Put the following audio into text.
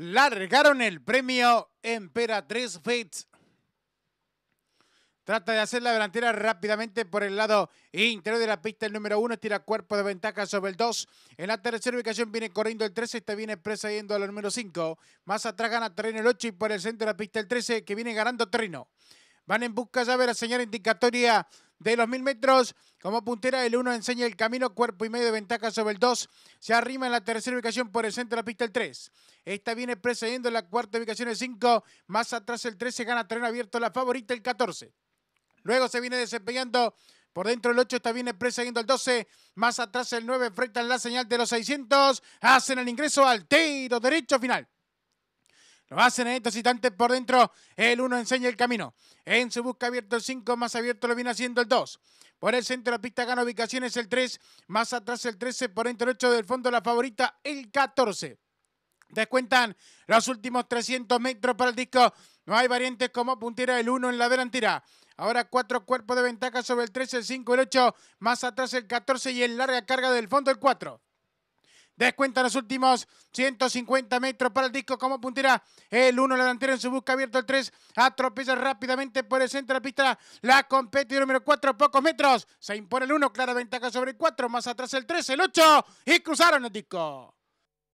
largaron el premio Emperatriz Fits. Trata de hacer la delantera rápidamente por el lado interior de la pista. El número uno tira cuerpo de ventaja sobre el 2. En la tercera ubicación viene corriendo el 13. Este viene presa yendo al número 5. Más atrás gana terreno el 8 y por el centro de la pista el 13 que viene ganando terreno. Van en busca ya de la señal indicatoria de los mil metros. Como puntera, el 1 enseña el camino, cuerpo y medio de ventaja sobre el 2. Se arrima en la tercera ubicación por el centro de la pista el 3. Esta viene precediendo la cuarta ubicación el 5. Más atrás el 13 gana terreno abierto la favorita el 14. Luego se viene desempeñando por dentro el 8 Esta viene precediendo el 12. Más atrás el 9 enfrentan la señal de los 600. Hacen el ingreso al tiro derecho final. Lo hacen en estos instantes por dentro. El 1 enseña el camino. En su busca abierto el 5, más abierto lo viene haciendo el 2. Por el centro de la pista gana ubicaciones el 3, más atrás el 13, por dentro el 8 del fondo la favorita el 14. Descuentan los últimos 300 metros para el disco. No hay variantes como puntera el 1 en la delantera. Ahora cuatro cuerpos de ventaja sobre el 13, el 5, el 8, más atrás el 14 y en larga carga del fondo el 4. Descuenta los últimos 150 metros para el disco como puntera. El 1 delantera en su busca abierto el 3. Atropella rápidamente por el centro de la pista. La competidora número 4 pocos metros. Se impone el 1, clara ventaja sobre el 4. Más atrás el 3, el 8. Y cruzaron el disco.